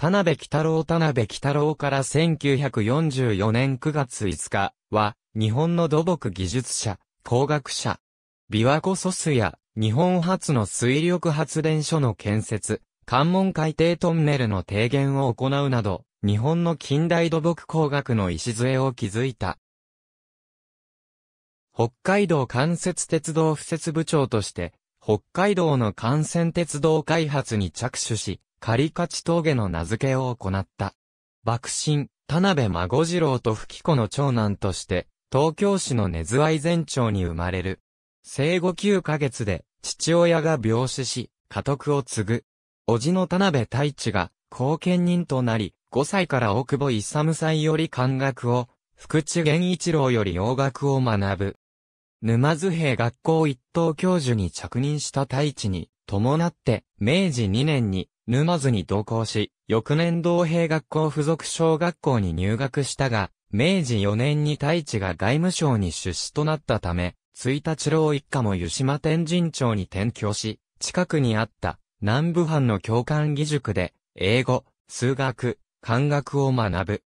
田辺北郎田辺北郎から1944年9月5日は、日本の土木技術者、工学者、琵琶湖ソスや日本初の水力発電所の建設、関門海底トンネルの提言を行うなど、日本の近代土木工学の礎を築いた。北海道関節鉄道敷設部長として、北海道の幹線鉄道開発に着手し、狩勝峠の名付けを行った。幕臣、田辺孫次郎と吹子の長男として、東京市の根津愛前町に生まれる。生後9ヶ月で、父親が病死し、家督を継ぐ。叔父の田辺太一が、後見人となり、5歳から大久保三歳より漢学を、福知源一郎より洋学を学ぶ。沼津兵学校一等教授に着任した太一に、伴って、明治2年に、沼津に同行し、翌年同兵学校附属小学校に入学したが、明治4年に大地が外務省に出資となったため、一日郎一家も湯島天神町に転居し、近くにあった南部藩の教官義塾で、英語、数学、漢学を学ぶ。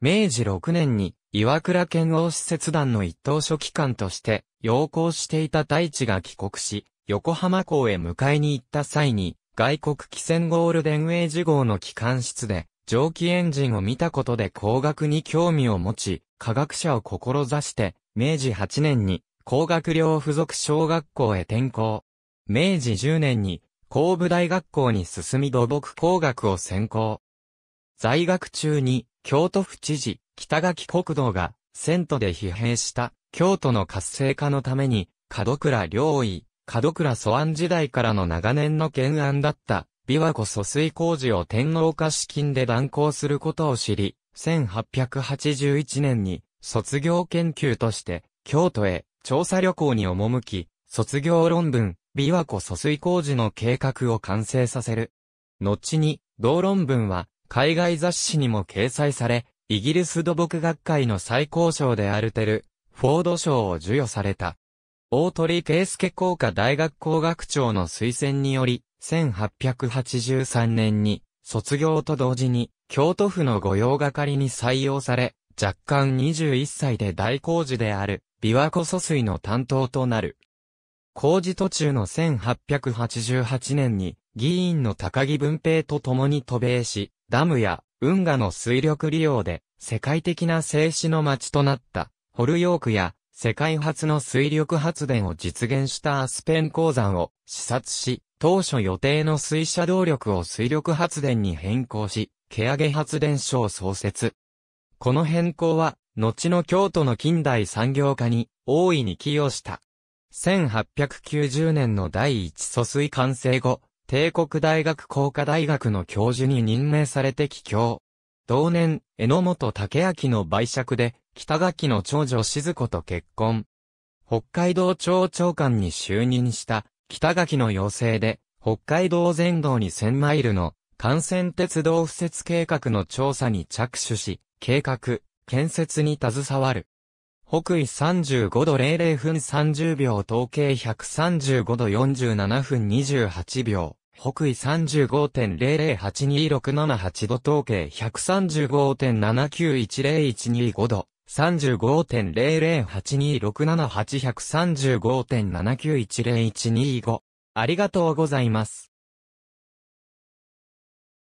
明治6年に岩倉県王使節団の一等書記官として、要行していた大地が帰国し、横浜港へ迎えに行った際に、外国汽船ゴールデンウェイジ号の機関室で、蒸気エンジンを見たことで工学に興味を持ち、科学者を志して、明治8年に工学寮附属小学校へ転校。明治10年に工部大学校に進み土木工学を専攻。在学中に京都府知事、北垣国道が、遷都で疲弊した京都の活性化のために、門倉良医、門倉蘇安時代からの長年の懸案だった、琵琶湖疎水工事を天皇化資金で断行することを知り、1881年に卒業研究として京都へ調査旅行に赴き、卒業論文、琵琶湖疎水工事の計画を完成させる。後に、同論文は海外雑誌にも掲載され、イギリス土木学会の最高賞であるテル、フォード賞を授与された。大鳥圭介工科大学工学長の推薦により、1883年に卒業と同時に京都府の御用係に採用され、若干21歳で大工事である琵琶湖疎水の担当となる。工事途中の1888年に議員の高木文平と共に渡米し、ダムや運河の水力利用で世界的な静止の街となった、ホルヨークや世界初の水力発電を実現したアスペン鉱山を視察し、当初予定の水車動力を水力発電に変更し、毛上げ発電所を創設。この変更は、後の京都の近代産業化に大いに寄与した。1890年の第一疎水完成後、帝国大学工科大学の教授に任命されて帰郷。同年、榎本武明の売借で、北垣の長女静子と結婚。北海道庁長官に就任した北垣の要請で、北海道全道に1000マイルの幹線鉄道敷設計画の調査に着手し、計画、建設に携わる。北緯35度00分30秒統計135度47分28秒。北緯35.00826778度統計135.791012.5度。3 5 0 0 8 2 6 7 8 1 3 5 7 9 1 0 1 2 5ありがとうございます。